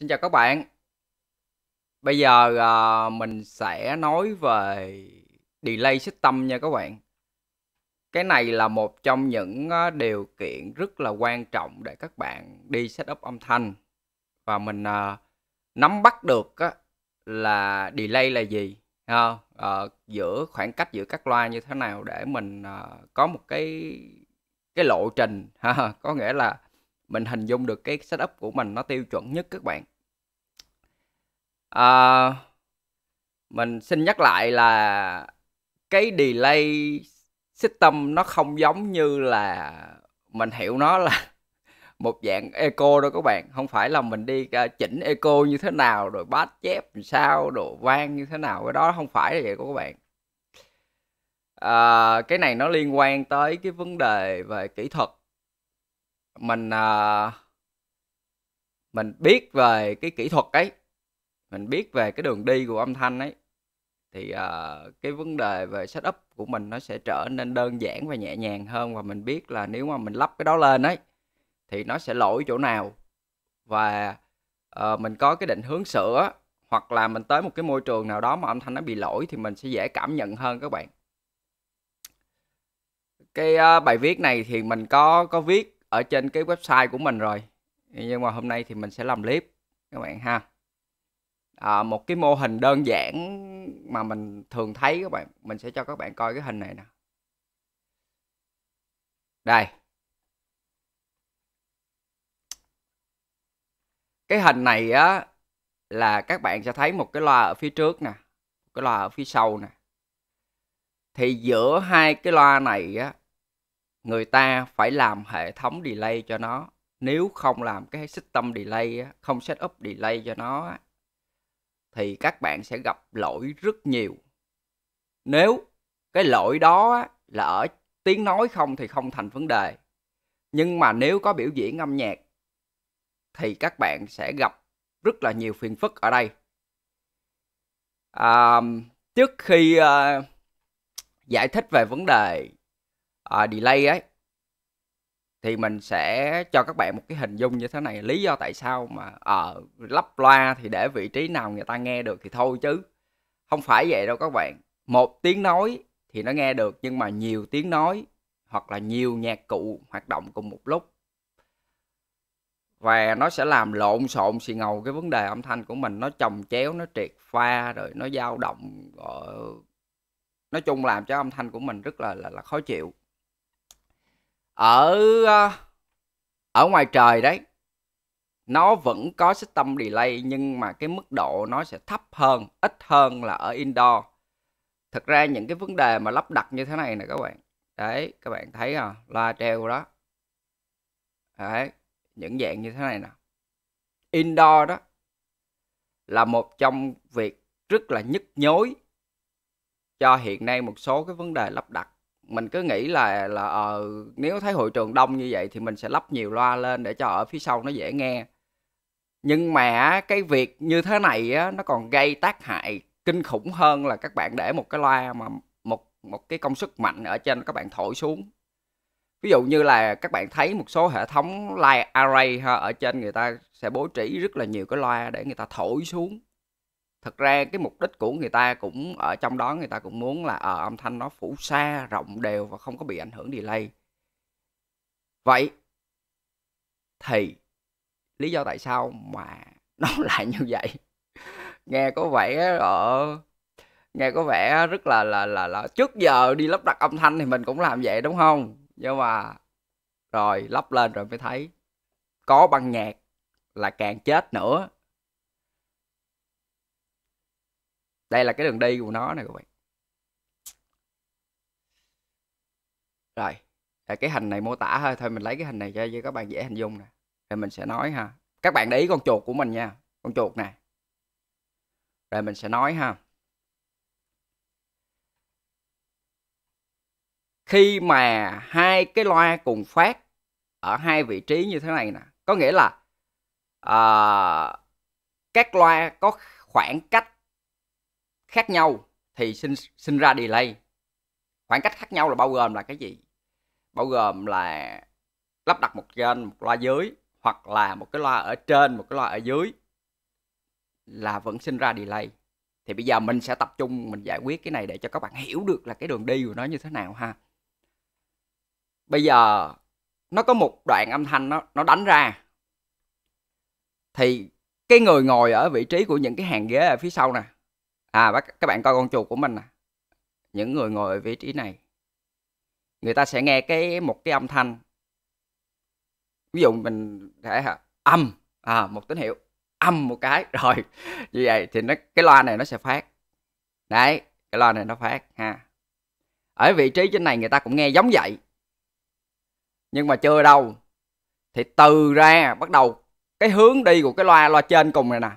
Xin chào các bạn. Bây giờ à, mình sẽ nói về delay system nha các bạn. Cái này là một trong những ờ, điều kiện rất là quan trọng để các bạn đi setup âm thanh và mình à, nắm bắt được á, là delay là gì ha à, giữa khoảng cách giữa các loa như thế nào để mình à, có một cái cái lộ trình ha có nghĩa là mình hình dung được cái setup của mình nó tiêu chuẩn nhất các bạn à, mình xin nhắc lại là cái delay system nó không giống như là mình hiểu nó là một dạng echo đó các bạn không phải là mình đi à, chỉnh echo như thế nào rồi bát chép làm sao đồ vang như thế nào cái đó không phải là vậy các bạn à, cái này nó liên quan tới cái vấn đề về kỹ thuật mình à, mình biết về cái kỹ thuật ấy mình biết về cái đường đi của âm thanh ấy thì uh, cái vấn đề về setup của mình nó sẽ trở nên đơn giản và nhẹ nhàng hơn và mình biết là nếu mà mình lắp cái đó lên ấy thì nó sẽ lỗi chỗ nào và uh, mình có cái định hướng sửa hoặc là mình tới một cái môi trường nào đó mà âm thanh nó bị lỗi thì mình sẽ dễ cảm nhận hơn các bạn cái uh, bài viết này thì mình có có viết ở trên cái website của mình rồi nhưng mà hôm nay thì mình sẽ làm clip các bạn ha à, một cái mô hình đơn giản mà mình thường thấy các bạn mình sẽ cho các bạn coi cái hình này nè đây cái hình này á là các bạn sẽ thấy một cái loa ở phía trước nè cái loa ở phía sau nè thì giữa hai cái loa này á người ta phải làm hệ thống delay cho nó nếu không làm cái system delay không setup delay cho nó thì các bạn sẽ gặp lỗi rất nhiều nếu cái lỗi đó là ở tiếng nói không thì không thành vấn đề nhưng mà nếu có biểu diễn âm nhạc thì các bạn sẽ gặp rất là nhiều phiền phức ở đây à, trước khi à, giải thích về vấn đề à, delay ấy thì mình sẽ cho các bạn một cái hình dung như thế này lý do tại sao mà ở ờ, lắp loa thì để vị trí nào người ta nghe được thì thôi chứ không phải vậy đâu các bạn một tiếng nói thì nó nghe được nhưng mà nhiều tiếng nói hoặc là nhiều nhạc cụ hoạt động cùng một lúc và nó sẽ làm lộn xộn xì ngầu cái vấn đề âm thanh của mình nó chồng chéo nó triệt pha rồi nó dao động nói chung làm cho âm thanh của mình rất là là, là khó chịu ở ờ, ở ngoài trời đấy nó vẫn có system delay nhưng mà cái mức độ nó sẽ thấp hơn ít hơn là ở indoor thực ra những cái vấn đề mà lắp đặt như thế này nè các bạn đấy các bạn thấy à loa treo đó đấy những dạng như thế này nè indoor đó là một trong việc rất là nhức nhối cho hiện nay một số cái vấn đề lắp đặt mình cứ nghĩ là là ờ, nếu thấy hội trường đông như vậy thì mình sẽ lắp nhiều loa lên để cho ở phía sau nó dễ nghe nhưng mà cái việc như thế này á, nó còn gây tác hại kinh khủng hơn là các bạn để một cái loa mà một một cái công suất mạnh ở trên các bạn thổi xuống ví dụ như là các bạn thấy một số hệ thống live array ha ở trên người ta sẽ bố trí rất là nhiều cái loa để người ta thổi xuống thực ra cái mục đích của người ta cũng ở trong đó người ta cũng muốn là ở ờ, âm thanh nó phủ xa rộng đều và không có bị ảnh hưởng delay vậy thì lý do tại sao mà nó lại như vậy nghe có vẻ ở ờ, nghe có vẻ rất là là là là trước giờ đi lắp đặt âm thanh thì mình cũng làm vậy đúng không nhưng mà rồi lắp lên rồi mới thấy có băng nhạc là càng chết nữa đây là cái đường đi của nó nè các bạn rồi là cái hình này mô tả thôi thôi mình lấy cái hình này cho, các bạn dễ hình dung nè rồi mình sẽ nói ha các bạn để ý con chuột của mình nha con chuột nè rồi mình sẽ nói ha khi mà hai cái loa cùng phát ở hai vị trí như thế này nè có nghĩa là uh, các loa có khoảng cách khác nhau thì sinh sinh ra delay khoảng cách khác nhau là bao gồm là cái gì bao gồm là lắp đặt một trên một loa dưới hoặc là một cái loa ở trên một cái loa ở dưới là vẫn sinh ra delay thì bây giờ mình sẽ tập trung mình giải quyết cái này để cho các bạn hiểu được là cái đường đi của nó như thế nào ha bây giờ nó có một đoạn âm thanh nó nó đánh ra thì cái người ngồi ở vị trí của những cái hàng ghế ở phía sau nè à bác các bạn coi con chuột của mình à. những người ngồi ở vị trí này người ta sẽ nghe cái một cái âm thanh ví dụ mình thể âm à, một tín hiệu âm một cái rồi như vậy thì nó cái loa này nó sẽ phát đấy cái loa này nó phát ha ở vị trí trên này người ta cũng nghe giống vậy nhưng mà chưa đâu thì từ ra bắt đầu cái hướng đi của cái loa loa trên cùng này nè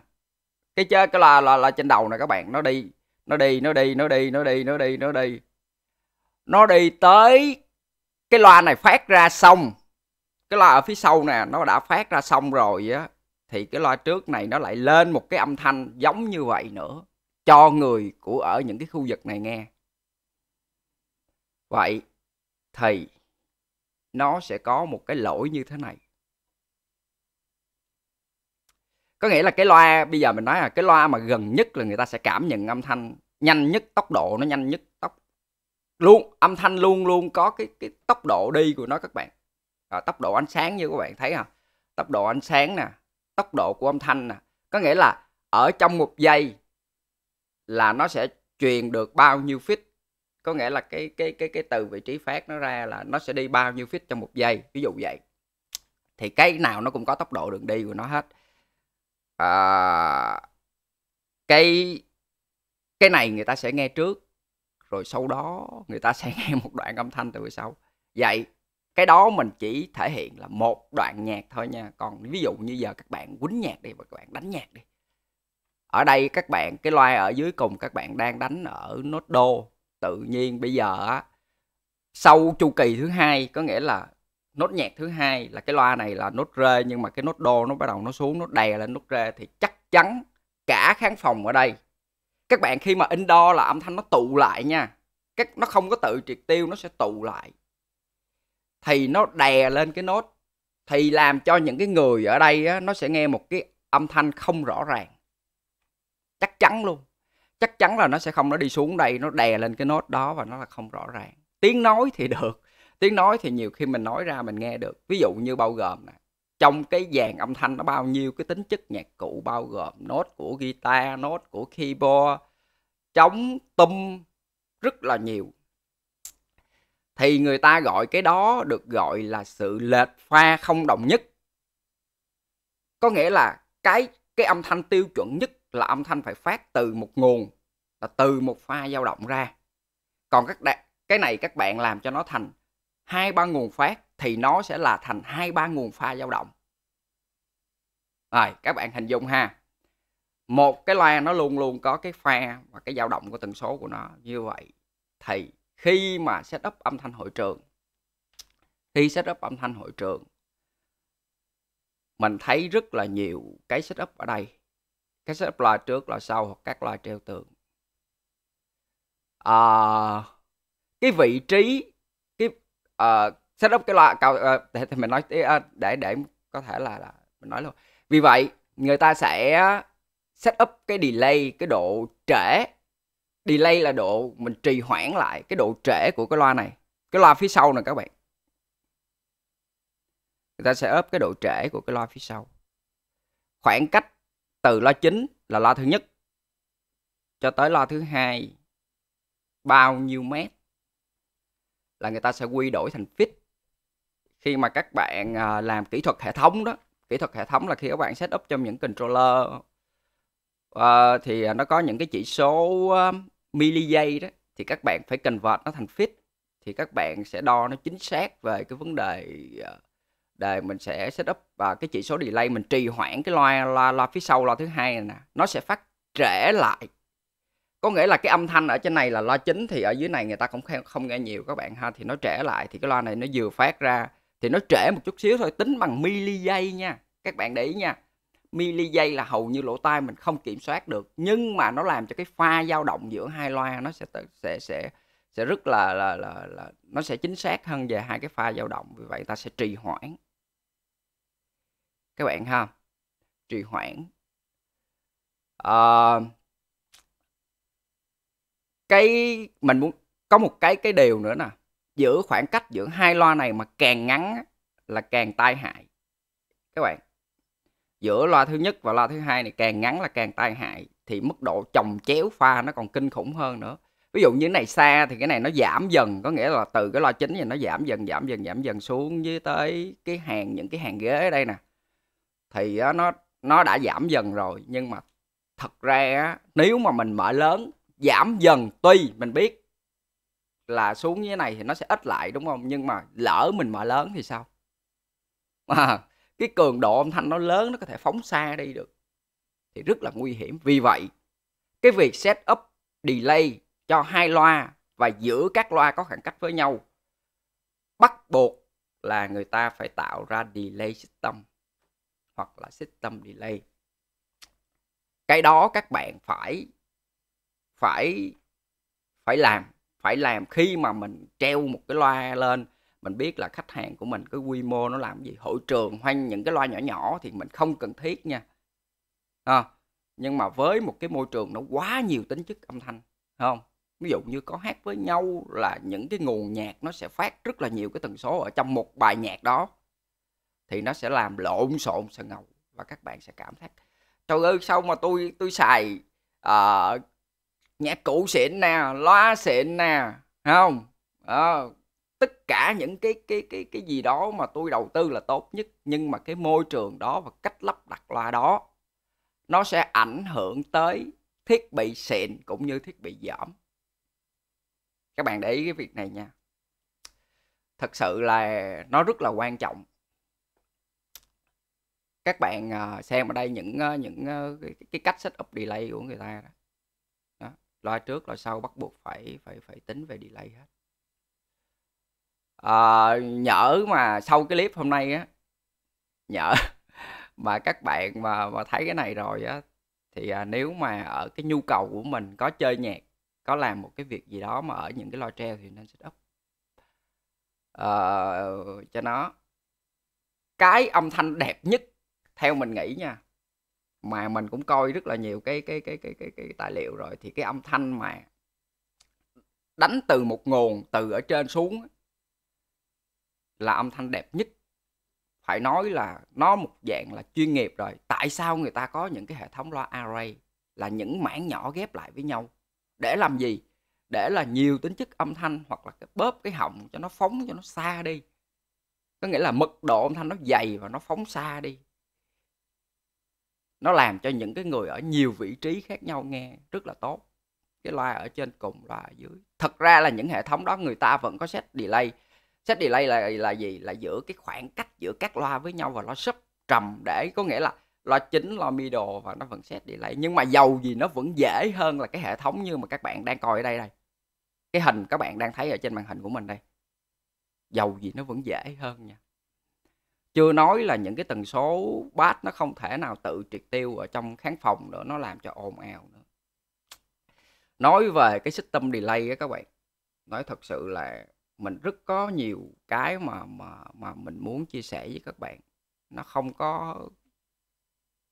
cái chơi cái là là là trên đầu này các bạn nó đi nó đi nó đi nó đi nó đi nó đi nó đi nó đi tới cái loa này phát ra xong cái loa ở phía sau nè nó đã phát ra xong rồi á thì cái loa trước này nó lại lên một cái âm thanh giống như vậy nữa cho người của ở những cái khu vực này nghe vậy thì nó sẽ có một cái lỗi như thế này có nghĩa là cái loa bây giờ mình nói là cái loa mà gần nhất là người ta sẽ cảm nhận âm thanh nhanh nhất tốc độ nó nhanh nhất tốc luôn âm thanh luôn luôn có cái cái tốc độ đi của nó các bạn à, tốc độ ánh sáng như các bạn thấy không tốc độ ánh sáng nè tốc độ của âm thanh nè có nghĩa là ở trong một giây là nó sẽ truyền được bao nhiêu feet có nghĩa là cái cái cái cái từ vị trí phát nó ra là nó sẽ đi bao nhiêu feet trong một giây ví dụ vậy thì cái nào nó cũng có tốc độ đường đi của nó hết à, cái cái này người ta sẽ nghe trước rồi sau đó người ta sẽ nghe một đoạn âm thanh từ phía sau vậy cái đó mình chỉ thể hiện là một đoạn nhạc thôi nha còn ví dụ như giờ các bạn quýnh nhạc đi và các bạn đánh nhạc đi ở đây các bạn cái loa ở dưới cùng các bạn đang đánh ở nốt đô tự nhiên bây giờ á sau chu kỳ thứ hai có nghĩa là nốt nhạc thứ hai là cái loa này là nốt rê nhưng mà cái nốt đô nó bắt đầu nó xuống nó đè lên nốt rê thì chắc chắn cả khán phòng ở đây các bạn khi mà in đo là âm thanh nó tụ lại nha các nó không có tự triệt tiêu nó sẽ tụ lại thì nó đè lên cái nốt thì làm cho những cái người ở đây á, nó sẽ nghe một cái âm thanh không rõ ràng chắc chắn luôn chắc chắn là nó sẽ không nó đi xuống đây nó đè lên cái nốt đó và nó là không rõ ràng tiếng nói thì được tiếng nói thì nhiều khi mình nói ra mình nghe được ví dụ như bao gồm này trong cái dàn âm thanh nó bao nhiêu cái tính chất nhạc cụ bao gồm nốt của guitar nốt của keyboard trống tum rất là nhiều thì người ta gọi cái đó được gọi là sự lệch pha không đồng nhất có nghĩa là cái cái âm thanh tiêu chuẩn nhất là âm thanh phải phát từ một nguồn là từ một pha dao động ra còn các đa, cái này các bạn làm cho nó thành hai ba nguồn phát thì nó sẽ là thành hai ba nguồn pha dao động rồi các bạn hình dung ha một cái loa nó luôn luôn có cái pha và cái dao động của tần số của nó như vậy thì khi mà setup âm thanh hội trường khi setup âm thanh hội trường mình thấy rất là nhiều cái setup ở đây cái setup loa trước loa sau hoặc các loa treo tường à, cái vị trí uh, set up cái loại cầu uh, ờ, thì mình nói uh, để để có thể là, là mình nói luôn vì vậy người ta sẽ set up cái delay cái độ trễ delay là độ mình trì hoãn lại cái độ trễ của cái loa này cái loa phía sau nè các bạn người ta sẽ up cái độ trễ của cái loa phía sau khoảng cách từ loa chính là loa thứ nhất cho tới loa thứ hai bao nhiêu mét là người ta sẽ quy đổi thành feed khi mà các bạn à, làm kỹ thuật hệ thống đó kỹ thuật hệ thống là khi các bạn setup up trong những controller uh, thì à, nó có những cái chỉ số uh, milli giây đó thì các bạn phải cần vợt nó thành feed thì các bạn sẽ đo nó chính xác về cái vấn đề uh, đề mình sẽ setup up và cái chỉ số delay mình trì hoãn cái loa loa, loa phía sau loa thứ hai này nè nó sẽ phát trễ lại có nghĩa là cái âm thanh ở trên này là loa chính thì ở dưới này người ta cũng không nghe nhiều các bạn ha thì nó trễ lại thì cái loa này nó vừa phát ra thì nó trễ một chút xíu thôi tính bằng mili giây nha các bạn để ý nha mili giây là hầu như lỗ tai mình không kiểm soát được nhưng mà nó làm cho cái pha dao động giữa hai loa nó sẽ sẽ sẽ sẽ rất là là, là là nó sẽ chính xác hơn về hai cái pha dao động vì vậy ta sẽ trì hoãn các bạn ha trì hoãn à, cái mình muốn có một cái cái điều nữa nè giữ khoảng cách giữa hai loa này mà càng ngắn là càng tai hại các bạn giữa loa thứ nhất và loa thứ hai này càng ngắn là càng tai hại thì mức độ chồng chéo pha nó còn kinh khủng hơn nữa ví dụ như cái này xa thì cái này nó giảm dần có nghĩa là từ cái loa chính thì nó giảm dần giảm dần giảm dần xuống với tới cái hàng những cái hàng ghế ở đây nè thì nó nó đã giảm dần rồi nhưng mà thật ra nếu mà mình mở lớn giảm dần tuy mình biết là xuống như thế này thì nó sẽ ít lại đúng không nhưng mà lỡ mình mở lớn thì sao mà cái cường độ âm thanh nó lớn nó có thể phóng xa đi được thì rất là nguy hiểm vì vậy cái việc set up delay cho hai loa và giữ các loa có khoảng cách với nhau bắt buộc là người ta phải tạo ra delay system hoặc là system delay cái đó các bạn phải phải phải làm phải làm khi mà mình treo một cái loa lên mình biết là khách hàng của mình cái quy mô nó làm gì hội trường hoanh những cái loa nhỏ nhỏ thì mình không cần thiết nha à, nhưng mà với một cái môi trường nó quá nhiều tính chất âm thanh không ví dụ như có hát với nhau là những cái nguồn nhạc nó sẽ phát rất là nhiều cái tần số ở trong một bài nhạc đó thì nó sẽ làm lộn xộn sân ngầu và các bạn sẽ cảm thấy trời ơi sao mà tôi tôi xài uh, nhạc cụ xịn nè loa xịn nè không đó. Ờ, tất cả những cái cái cái cái gì đó mà tôi đầu tư là tốt nhất nhưng mà cái môi trường đó và cách lắp đặt loa đó nó sẽ ảnh hưởng tới thiết bị xịn cũng như thiết bị giảm các bạn để ý cái việc này nha thật sự là nó rất là quan trọng các bạn ờ, xem ở đây những ờ, những cái, cái cách setup delay của người ta đó loại trước loại sau bắt buộc phải phải phải tính về delay hết à, nhỡ mà sau cái clip hôm nay á nhỡ mà các bạn mà mà thấy cái này rồi á thì à, nếu mà ở cái nhu cầu của mình có chơi nhạc có làm một cái việc gì đó mà ở những cái loa treo thì nên setup up ờ, cho nó cái âm thanh đẹp nhất theo mình nghĩ nha mà mình cũng coi rất là nhiều cái cái cái cái cái, cái tài liệu rồi thì cái âm thanh mà đánh từ một nguồn từ ở trên xuống là âm thanh đẹp nhất phải nói là nó một dạng là chuyên nghiệp rồi tại sao người ta có những cái hệ thống loa array là những mảng nhỏ ghép lại với nhau để làm gì để là nhiều tính chất âm thanh hoặc là cái bóp cái họng cho nó phóng cho nó xa đi có nghĩa là mật độ âm thanh nó dày và nó phóng xa đi nó làm cho những cái người ở nhiều vị trí khác nhau nghe rất là tốt cái loa ở trên cùng loa ở dưới thật ra là những hệ thống đó người ta vẫn có set delay set delay là là gì là giữa cái khoảng cách giữa các loa với nhau và loa sub trầm để có nghĩa là loa chính loa middle và nó vẫn set delay nhưng mà dầu gì nó vẫn dễ hơn là cái hệ thống như mà các bạn đang coi ở đây đây cái hình các bạn đang thấy ở trên màn hình của mình đây dầu gì nó vẫn dễ hơn nha chưa nói là những cái tần số bass nó không thể nào tự triệt tiêu ở trong khán phòng nữa nó làm cho ồn ào nữa nói về cái system delay á các bạn nói thật sự là mình rất có nhiều cái mà mà mà mình muốn chia sẻ với các bạn nó không có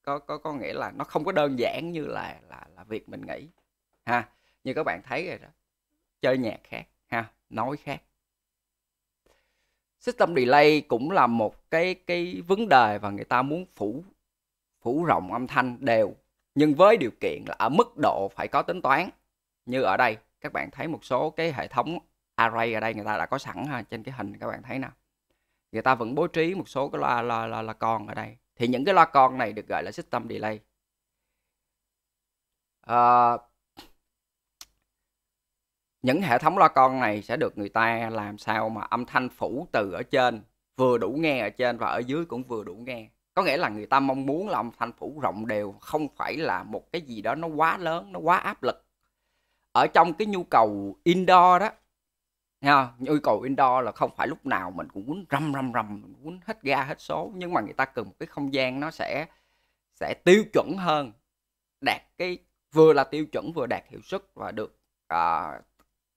có có có nghĩa là nó không có đơn giản như là là là việc mình nghĩ ha như các bạn thấy rồi đó chơi nhạc khác ha nói khác system delay cũng là một cái cái vấn đề và người ta muốn phủ phủ rộng âm thanh đều nhưng với điều kiện là ở mức độ phải có tính toán như ở đây các bạn thấy một số cái hệ thống array ở đây người ta đã có sẵn ha trên cái hình các bạn thấy nè người ta vẫn bố trí một số cái loa loa loa, loa con ở đây thì những cái loa con này được gọi là system delay à, những hệ thống loa con này sẽ được người ta làm sao mà âm thanh phủ từ ở trên vừa đủ nghe ở trên và ở dưới cũng vừa đủ nghe có nghĩa là người ta mong muốn là âm thanh phủ rộng đều không phải là một cái gì đó nó quá lớn nó quá áp lực ở trong cái nhu cầu indoor đó nha nhu cầu indoor là không phải lúc nào mình cũng muốn rầm rầm rầm muốn hết ga hết số nhưng mà người ta cần một cái không gian nó sẽ sẽ tiêu chuẩn hơn đạt cái vừa là tiêu chuẩn vừa đạt hiệu suất và được à,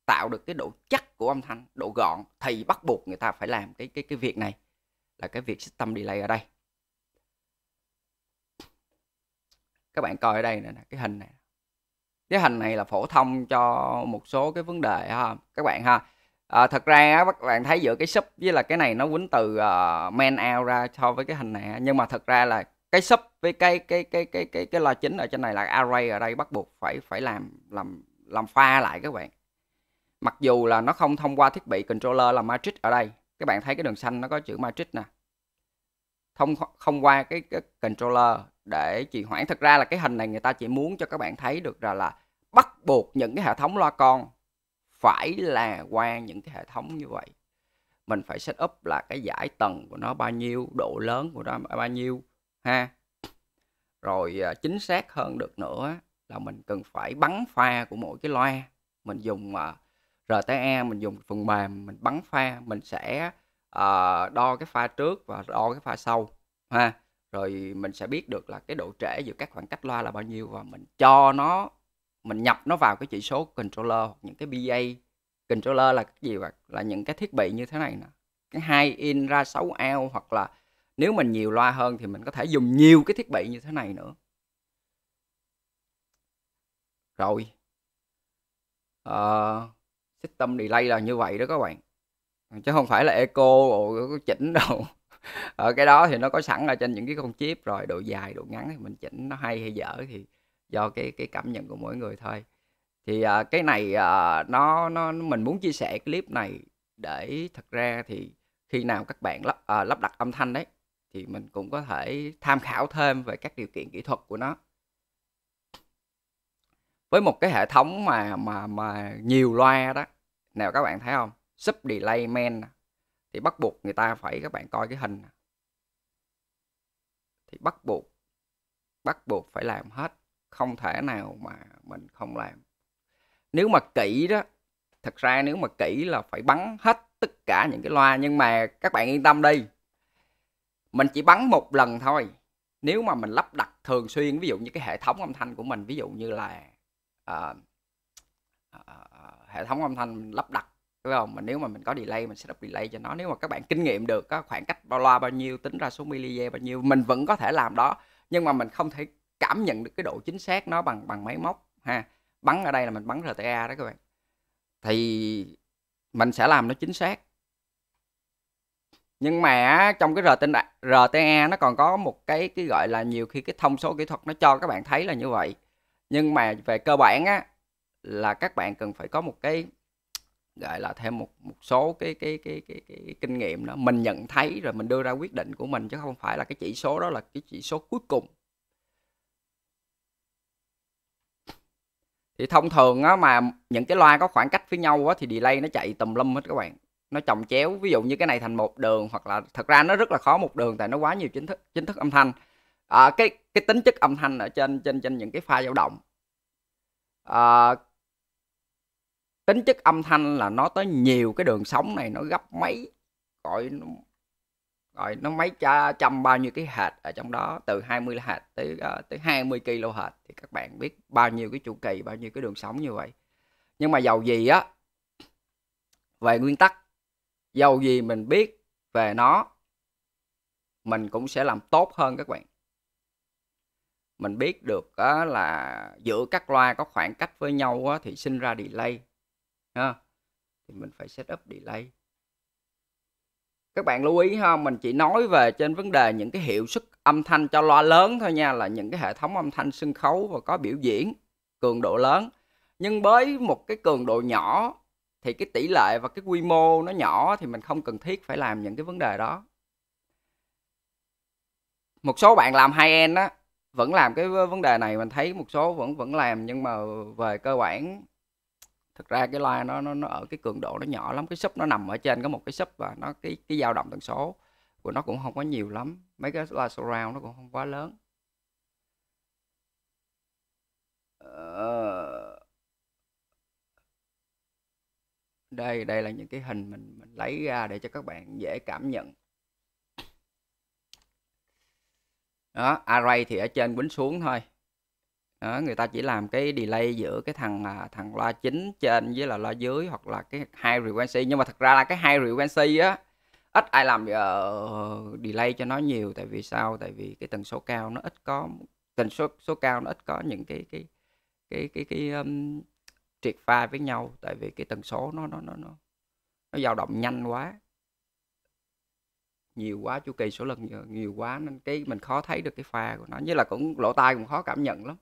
tạo được cái độ chắc của âm thanh độ gọn thì bắt buộc người ta phải làm cái cái cái việc này là cái việc system delay ở đây các bạn coi ở đây nè cái hình này cái hình này là phổ thông cho một số cái vấn đề ha các bạn ha à, thật ra các bạn thấy giữa cái sub với là cái này nó quýnh từ uh, à, main out ra so với cái hình này nhưng mà thật ra là cái sub với cái cái cái cái cái cái loa chính ở trên này là array ở đây bắt buộc phải phải làm làm làm pha lại các bạn mặc dù là nó không thông qua thiết bị controller là matrix ở đây các bạn thấy cái đường xanh nó có chữ matrix nè thông không qua cái, cái controller để trì hoãn thật ra là cái hình này người ta chỉ muốn cho các bạn thấy được là là bắt buộc những cái hệ thống loa con phải là qua những cái hệ thống như vậy mình phải set up là cái giải tầng của nó bao nhiêu độ lớn của nó bao nhiêu ha rồi à, chính xác hơn được nữa là mình cần phải bắn pha của mỗi cái loa mình dùng mà RTE mình dùng phần mềm mình bắn pha mình sẽ uh, đo cái pha trước và đo cái pha sau ha rồi mình sẽ biết được là cái độ trễ giữa các khoảng cách loa là bao nhiêu và mình cho nó mình nhập nó vào cái chỉ số controller hoặc những cái BA controller là cái gì vậy là những cái thiết bị như thế này nè cái hai in ra 6 ao hoặc là nếu mình nhiều loa hơn thì mình có thể dùng nhiều cái thiết bị như thế này nữa rồi uh, system delay là như vậy đó các bạn chứ không phải là echo rồi có chỉnh đâu ở cái đó thì nó có sẵn ở trên những cái con chip rồi độ dài độ ngắn thì mình chỉnh nó hay hay dở thì do cái cái cảm nhận của mỗi người thôi thì à, cái này à, nó nó mình muốn chia sẻ clip này để thật ra thì khi nào các bạn lắp à, lắp đặt âm thanh đấy thì mình cũng có thể tham khảo thêm về các điều kiện kỹ thuật của nó với một cái hệ thống mà mà mà nhiều loa đó nào các bạn thấy không sub delay man thì bắt buộc người ta phải các bạn coi cái hình thì bắt buộc bắt buộc phải làm hết không thể nào mà mình không làm nếu mà kỹ đó thật ra nếu mà kỹ là phải bắn hết tất cả những cái loa nhưng mà các bạn yên tâm đi mình chỉ bắn một lần thôi nếu mà mình lắp đặt thường xuyên ví dụ như cái hệ thống âm thanh của mình ví dụ như là uh, Ờ, ờ, ờ, hệ thống âm thanh mình lắp đặt đúng không mình nếu mà mình có delay mình sẽ lắp delay cho nó nếu mà các bạn kinh nghiệm được có khoảng cách bao loa bao nhiêu tính ra số milie bao nhiêu mình vẫn có thể làm đó nhưng mà mình không thể cảm nhận được cái độ chính xác nó bằng bằng máy móc ha bắn ở đây là mình bắn rta đó các bạn thì mình sẽ làm nó chính xác nhưng mà trong cái RTA, RTA e nó còn có một cái cái gọi là nhiều khi cái thông số kỹ thuật nó cho các bạn thấy là như vậy nhưng mà về cơ bản á là các bạn cần phải có một cái gọi là thêm một một số cái cái cái cái, cái, cái kinh nghiệm đó mình nhận thấy rồi mình đưa ra quyết định của mình chứ không phải là cái chỉ số đó là cái chỉ số cuối cùng thì thông thường á mà những cái loa có khoảng cách với nhau á thì delay nó chạy tùm lum hết các bạn nó chồng chéo ví dụ như cái này thành một đường hoặc là thật ra nó rất là khó một đường tại nó quá nhiều chính thức chính thức âm thanh à, cái cái tính chất âm thanh ở trên trên trên những cái pha dao động à, tính chất âm thanh là nó tới nhiều cái đường sóng này nó gấp mấy gọi gọi nó mấy cha trăm bao nhiêu cái hạt ở trong đó từ 20 hạt tới uh, tới 20 kilo hạt thì các bạn biết bao nhiêu cái chu kỳ bao nhiêu cái đường sóng như vậy nhưng mà dầu gì á về nguyên tắc dầu gì mình biết về nó mình cũng sẽ làm tốt hơn các bạn mình biết được là giữa các loa có khoảng cách với nhau thì sinh ra delay ha thì mình phải setup delay các bạn lưu ý ha mình chỉ nói về trên vấn đề những cái hiệu suất âm thanh cho loa lớn thôi nha là những cái hệ thống âm thanh sân khấu và có biểu diễn cường độ lớn nhưng với một cái cường độ nhỏ thì cái tỷ lệ và cái quy mô nó nhỏ thì mình không cần thiết phải làm những cái vấn đề đó một số bạn làm hai end á vẫn làm cái vấn đề này mình thấy một số vẫn vẫn làm nhưng mà về cơ bản thực ra cái loa nó nó nó ở cái cường độ nó nhỏ lắm cái sub nó nằm ở trên có một cái sub và nó cái cái dao động tần số của nó cũng không có nhiều lắm mấy cái loa surround nó cũng không quá lớn ờ. đây đây là những cái hình mình mình lấy ra để cho các bạn dễ cảm nhận đó array thì ở trên quýnh xuống thôi đó, người ta chỉ làm cái delay giữa cái thằng à, thằng loa chính trên với là loa dưới hoặc là cái hai frequency nhưng mà thật ra là cái hai frequency á ít ai làm uh, delay cho nó nhiều tại vì sao tại vì cái tần số cao nó ít có tần số số cao nó ít có những cái cái cái cái cái um, triệt pha với nhau tại vì cái tần số nó nó nó nó nó dao động nhanh quá nhiều quá chu kỳ số lần nhiều, nhiều quá nên cái mình khó thấy được cái pha của nó như là cũng lỗ tai cũng khó cảm nhận lắm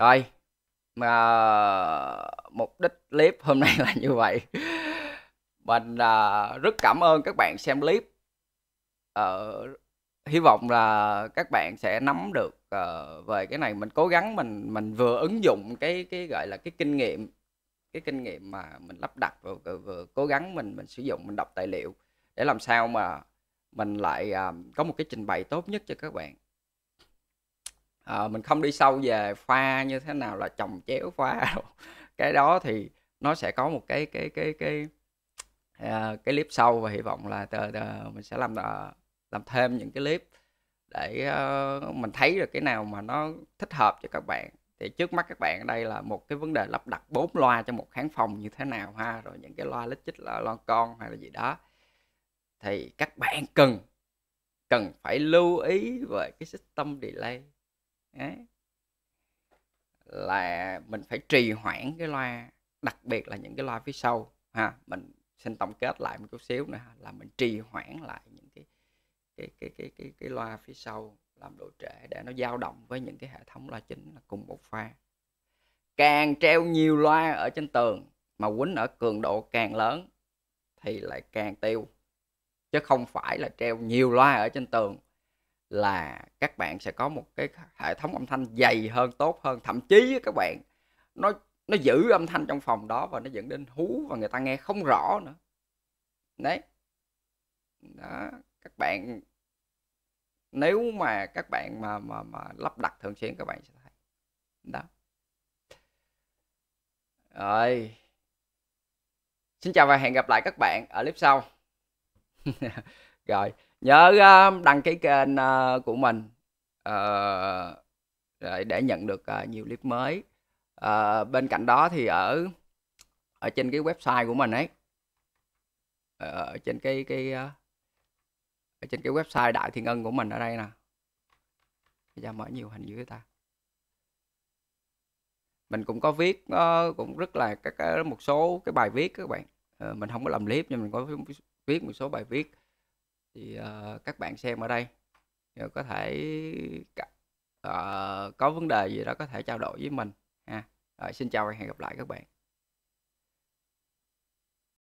rồi mà mục đích clip hôm nay là như vậy mình à, rất cảm ơn các bạn xem clip à, hy vọng là các bạn sẽ nắm được à, về cái này mình cố gắng mình mình vừa ứng dụng cái cái gọi là cái kinh nghiệm cái kinh nghiệm mà mình lắp đặt vừa, vừa, vừa cố gắng mình mình sử dụng mình đọc tài liệu để làm sao mà mình lại à, có một cái trình bày tốt nhất cho các bạn à, mình không đi sâu về pha như thế nào là chồng chéo pha cái đó thì nó sẽ có một cái cái cái cái cái, à, uh, cái clip sâu và hy vọng là tờ, tờ, mình sẽ làm ờ, làm thêm những cái clip để uh, mình thấy được cái nào mà nó thích hợp cho các bạn thì trước mắt các bạn đây là một cái vấn đề lắp đặt bốn loa cho một khán phòng như thế nào ha rồi những cái loa lít chích là loa con hay là gì đó thì các bạn cần cần phải lưu ý về cái system delay Đấy. là mình phải trì hoãn cái loa đặc biệt là những cái loa phía sau ha mình xin tổng kết lại một chút xíu nữa là mình trì hoãn lại những cái cái cái cái cái, cái loa phía sau làm độ trễ để nó dao động với những cái hệ thống loa chính là cùng một pha càng treo nhiều loa ở trên tường mà quýnh ở cường độ càng lớn thì lại càng tiêu chứ không phải là treo nhiều loa ở trên tường là các bạn sẽ có một cái hệ thống âm thanh dày hơn tốt hơn thậm chí các bạn nó nó giữ âm thanh trong phòng đó và nó dẫn đến hú và người ta nghe không rõ nữa đấy đó các bạn nếu mà các bạn mà mà mà lắp đặt thường xuyên các bạn sẽ thấy đó rồi xin chào và hẹn gặp lại các bạn ở clip sau rồi nhớ um, đăng ký kênh ờ, của mình ờ, để nhận được ờ, nhiều clip mới bên cạnh đó thì ở ở trên cái website của mình ấy ở trên cái cái ở trên cái website đại thiên ân của mình ở đây nè bây giờ mở nhiều hình dưới ta mình cũng có viết cũng rất là các một số cái bài viết các bạn mình không có làm clip nhưng mình có viết một số bài viết thì uh, các bạn xem ở đây có thể uh, có vấn đề gì đó có thể trao đổi với mình ha rồi xin chào và hẹn gặp lại các bạn